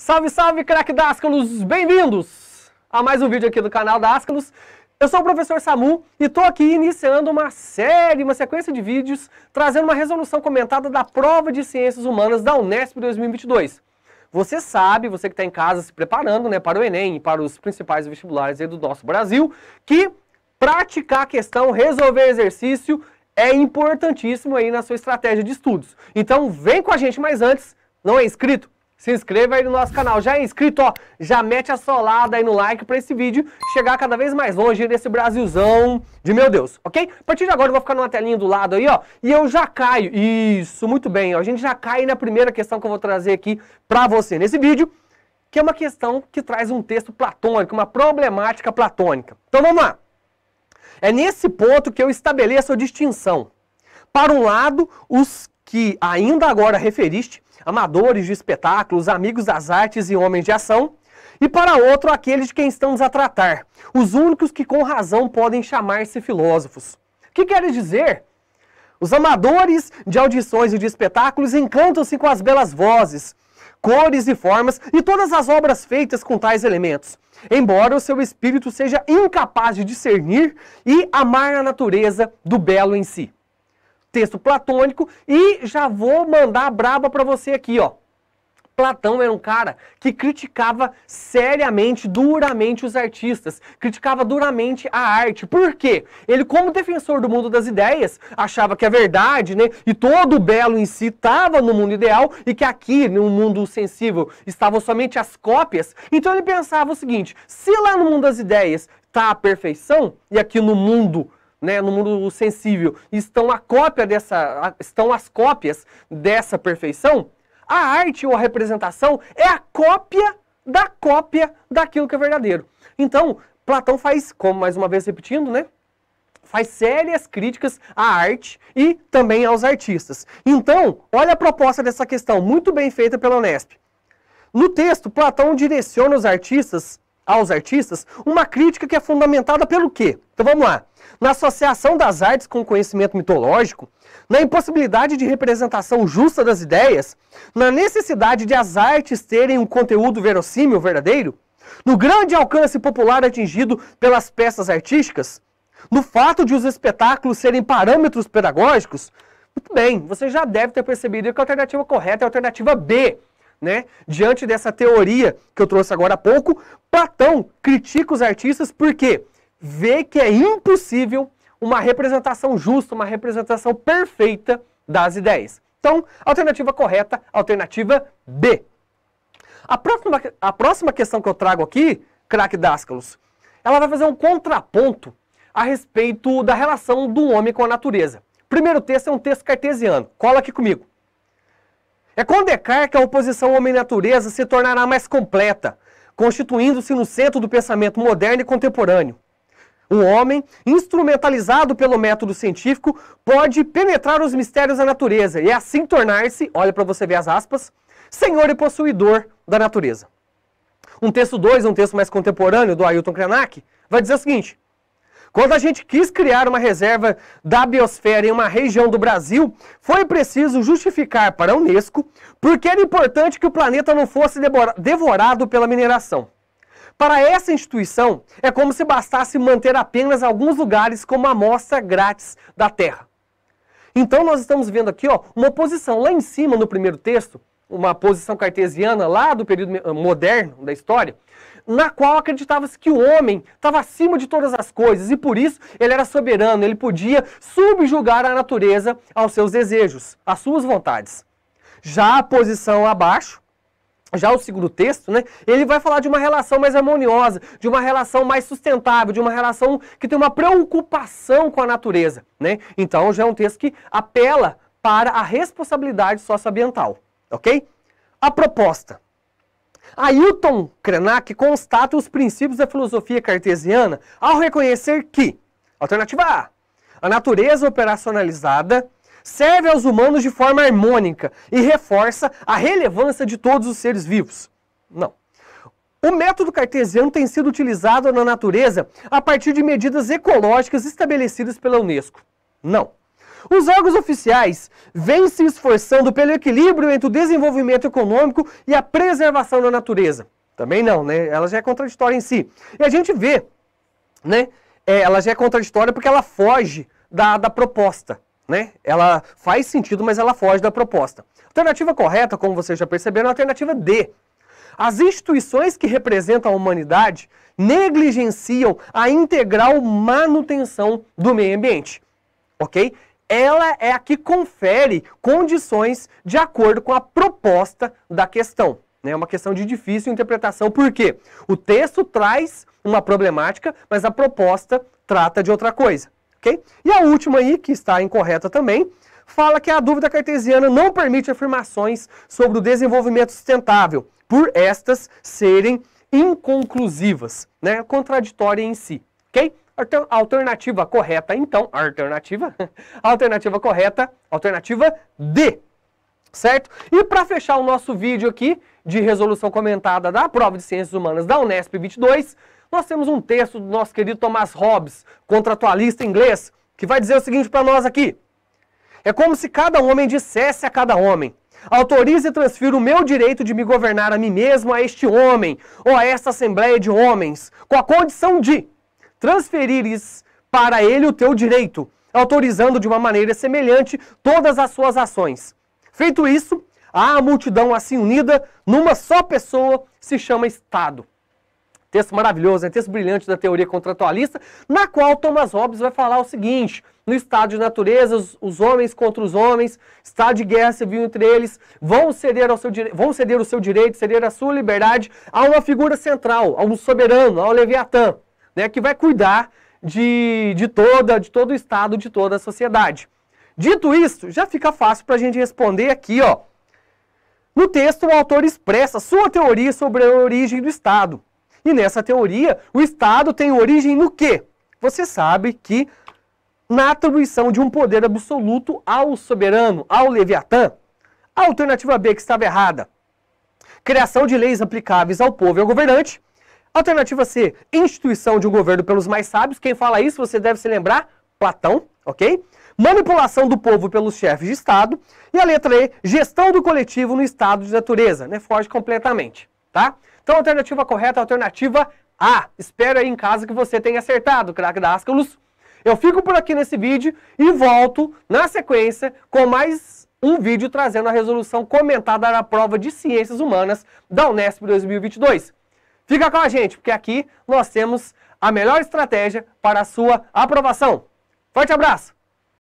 Salve, salve, craque da Bem-vindos a mais um vídeo aqui do canal da Eu sou o professor Samu e estou aqui iniciando uma série, uma sequência de vídeos trazendo uma resolução comentada da prova de Ciências Humanas da Unesp 2022. Você sabe, você que está em casa se preparando né, para o Enem e para os principais vestibulares do nosso Brasil, que praticar a questão, resolver exercício é importantíssimo aí na sua estratégia de estudos. Então vem com a gente, mas antes, não é inscrito? se inscreva aí no nosso canal. Já é inscrito, ó, já mete a solada aí no like para esse vídeo chegar cada vez mais longe nesse Brasilzão de meu Deus, ok? A partir de agora eu vou ficar numa telinha do lado aí, ó, e eu já caio. Isso, muito bem, ó, a gente já cai na primeira questão que eu vou trazer aqui para você nesse vídeo, que é uma questão que traz um texto platônico, uma problemática platônica. Então vamos lá. É nesse ponto que eu estabeleço a distinção. Para um lado, os que ainda agora referiste amadores de espetáculos, amigos das artes e homens de ação, e para outro aqueles de quem estamos a tratar, os únicos que com razão podem chamar-se filósofos. O que quer dizer? Os amadores de audições e de espetáculos encantam-se com as belas vozes, cores e formas e todas as obras feitas com tais elementos, embora o seu espírito seja incapaz de discernir e amar a natureza do belo em si texto platônico e já vou mandar a braba para você aqui, ó. Platão era um cara que criticava seriamente, duramente os artistas, criticava duramente a arte. Por quê? Ele, como defensor do mundo das ideias, achava que a verdade, né, e todo o belo em si estava no mundo ideal e que aqui, no mundo sensível, estavam somente as cópias. Então ele pensava o seguinte: se lá no mundo das ideias está a perfeição e aqui no mundo né, no mundo sensível, estão a cópia dessa, estão as cópias dessa perfeição, a arte ou a representação é a cópia da cópia daquilo que é verdadeiro. Então, Platão faz, como mais uma vez repetindo, né, faz sérias críticas à arte e também aos artistas. Então, olha a proposta dessa questão, muito bem feita pela Unesp. No texto, Platão direciona os artistas aos artistas, uma crítica que é fundamentada pelo quê? Então vamos lá. Na associação das artes com o conhecimento mitológico, na impossibilidade de representação justa das ideias, na necessidade de as artes terem um conteúdo verossímil, verdadeiro, no grande alcance popular atingido pelas peças artísticas, no fato de os espetáculos serem parâmetros pedagógicos, muito bem, você já deve ter percebido que a alternativa correta é a alternativa B, né? Diante dessa teoria que eu trouxe agora há pouco, Platão critica os artistas porque vê que é impossível uma representação justa, uma representação perfeita das ideias. Então, alternativa correta, alternativa B. A próxima, a próxima questão que eu trago aqui, craque Dáscalos, ela vai fazer um contraponto a respeito da relação do homem com a natureza. Primeiro texto é um texto cartesiano. Cola aqui comigo. É com Descartes que a oposição homem-natureza se tornará mais completa, constituindo-se no centro do pensamento moderno e contemporâneo. Um homem, instrumentalizado pelo método científico, pode penetrar os mistérios da natureza e assim tornar-se, olha para você ver as aspas, senhor e possuidor da natureza. Um texto 2, um texto mais contemporâneo do Ailton Krenak, vai dizer o seguinte: quando a gente quis criar uma reserva da biosfera em uma região do Brasil, foi preciso justificar para a Unesco porque era importante que o planeta não fosse devorado pela mineração. Para essa instituição, é como se bastasse manter apenas alguns lugares como amostra grátis da Terra. Então nós estamos vendo aqui ó, uma oposição lá em cima no primeiro texto uma posição cartesiana lá do período eh, moderno da história, na qual acreditava-se que o homem estava acima de todas as coisas e por isso ele era soberano, ele podia subjugar a natureza aos seus desejos, às suas vontades. Já a posição abaixo, já o segundo texto, né, ele vai falar de uma relação mais harmoniosa, de uma relação mais sustentável, de uma relação que tem uma preocupação com a natureza. Né? Então já é um texto que apela para a responsabilidade socioambiental. Ok? A proposta. Ailton Krenak constata os princípios da filosofia cartesiana ao reconhecer que, alternativa A, a natureza operacionalizada serve aos humanos de forma harmônica e reforça a relevância de todos os seres vivos. Não. O método cartesiano tem sido utilizado na natureza a partir de medidas ecológicas estabelecidas pela Unesco. Não. Os órgãos oficiais vêm se esforçando pelo equilíbrio entre o desenvolvimento econômico e a preservação da natureza. Também não, né? Ela já é contraditória em si. E a gente vê, né? É, ela já é contraditória porque ela foge da, da proposta, né? Ela faz sentido, mas ela foge da proposta. Alternativa correta, como vocês já perceberam, é a alternativa D. As instituições que representam a humanidade negligenciam a integral manutenção do meio ambiente, ok? ela é a que confere condições de acordo com a proposta da questão. Né? É uma questão de difícil interpretação, porque o texto traz uma problemática, mas a proposta trata de outra coisa. Okay? E a última aí, que está incorreta também, fala que a dúvida cartesiana não permite afirmações sobre o desenvolvimento sustentável, por estas serem inconclusivas, né? contraditória em si. Okay? Alternativa correta, então, alternativa, alternativa correta, alternativa D, certo? E para fechar o nosso vídeo aqui de resolução comentada da prova de Ciências Humanas da Unesp 22, nós temos um texto do nosso querido Thomas Hobbes, contratualista inglês, que vai dizer o seguinte para nós aqui. É como se cada homem dissesse a cada homem, autorize e transfira o meu direito de me governar a mim mesmo, a este homem, ou a esta assembleia de homens, com a condição de transferires para ele o teu direito, autorizando de uma maneira semelhante todas as suas ações. Feito isso, a multidão assim unida numa só pessoa se chama Estado. Texto maravilhoso, né? texto brilhante da teoria contratualista, na qual Thomas Hobbes vai falar o seguinte: no estado de natureza, os, os homens contra os homens, estado de guerra civil entre eles, vão ceder, ao seu, vão ceder o seu direito, ceder a sua liberdade a uma figura central, a um soberano, ao Leviatã né, que vai cuidar de, de, toda, de todo o Estado, de toda a sociedade. Dito isso, já fica fácil para a gente responder aqui, ó. No texto, o autor expressa sua teoria sobre a origem do Estado. E nessa teoria, o Estado tem origem no quê? Você sabe que na atribuição de um poder absoluto ao soberano, ao Leviatã. A alternativa B que estava errada. Criação de leis aplicáveis ao povo e ao governante. Alternativa C, instituição de um governo pelos mais sábios. Quem fala isso, você deve se lembrar, Platão, ok? Manipulação do povo pelos chefes de Estado. E a letra E, gestão do coletivo no estado de natureza, né? Foge completamente, tá? Então, a alternativa correta, a alternativa A. Espero aí em casa que você tenha acertado, craque da Ascalus. Eu fico por aqui nesse vídeo e volto na sequência com mais um vídeo trazendo a resolução comentada na prova de Ciências Humanas da Unesp 2022. Fica com a gente, porque aqui nós temos a melhor estratégia para a sua aprovação. Forte abraço!